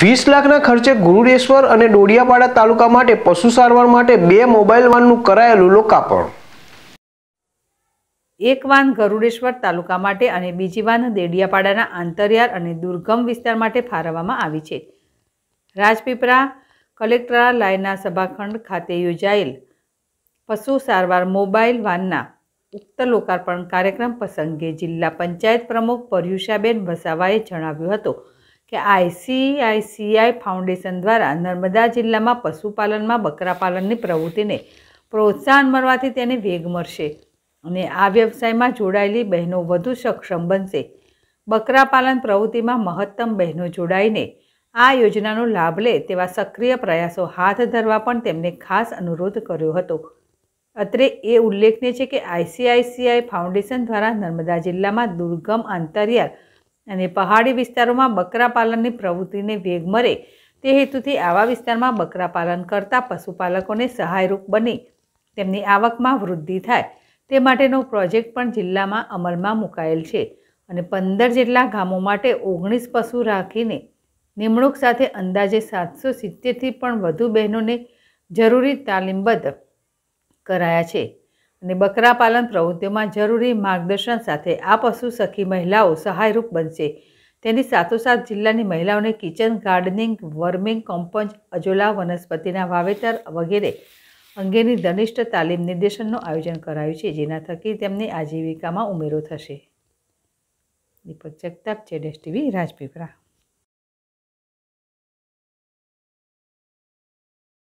વીસ લાખના ખર્ચે ગુરુડેશ્વર અને ડોડિયાપાડા તાલુકા માટે પશુ સારવાર માટે બે મોબાઈલ વાનનું કરાયેલું લોકાર્પણ એક વાન ગરુડેશ્વર તાલુકા માટે અને બીજી વાન દેડિયાપાડાના આંતરિયાળ અને દુર્ગમ વિસ્તાર માટે ફાળવવામાં આવી છે રાજપીપળા કલેક્ટરાલયના સભાખંડ ખાતે યોજાયેલ પશુ સારવાર મોબાઈલ વાનના ઉક્ત લોકાર્પણ કાર્યક્રમ પ્રસંગે જિલ્લા પંચાયત પ્રમુખ પર્યુષાબેન વસાવાએ જણાવ્યું હતું કે આઈસીઆઈસીઆઈ ફાઉન્ડેશન દ્વારા નર્મદા જિલ્લામાં પશુપાલનમાં બકરાપાલનની પ્રવૃત્તિને પ્રોત્સાહન મળવાથી તેને વેગ મળશે અને આ વ્યવસાયમાં જોડાયેલી બહેનો વધુ સક્ષમ બનશે બકરાપાલન પ્રવૃત્તિમાં મહત્તમ બહેનો જોડાઈને આ યોજનાનો લાભ લે તેવા સક્રિય પ્રયાસો હાથ ધરવા પણ તેમણે ખાસ અનુરોધ કર્યો હતો અત્રે એ ઉલ્લેખનીય છે કે આઈસીઆઈસીઆઈ ફાઉન્ડેશન દ્વારા નર્મદા જિલ્લામાં દુર્ગમ આંતરિયાળ અને પહાડી વિસ્તારોમાં બકરા પાલનની પ્રવૃત્તિને વેગ મળે તે હેતુથી આવા વિસ્તારમાં બકરા પાલન કરતા પશુપાલકોને સહાયરૂપ બની તેમની આવકમાં વૃદ્ધિ થાય તે માટેનો પ્રોજેક્ટ પણ જિલ્લામાં અમલમાં મુકાયેલ છે અને પંદર જેટલા ગામો માટે ઓગણીસ પશુ રાખીને નિમણૂક સાથે અંદાજે સાતસો સિત્તેરથી પણ વધુ બહેનોને જરૂરી તાલીમબદ્ધ કરાયા છે અને બકરા પાલન પ્રવૃત્તિઓમાં જરૂરી માર્ગદર્શન સાથે આ પશુ સખી મહિલાઓ સહાયરૂપ બનશે તેની સાથોસાથ જિલ્લાની મહિલાઓને kitchen gardening vermicompost azolla વનસ્પતિના વાવેતર વગેરે અંગેની ઘનિષ્ઠ તાલીમ નિર્દેશનનું આયોજન કરાયું છે જેના થકી તેમની આજીવિકામાં ઉમેરો થશે દીપક જગતાપ છે ટીવી રાજપીપળા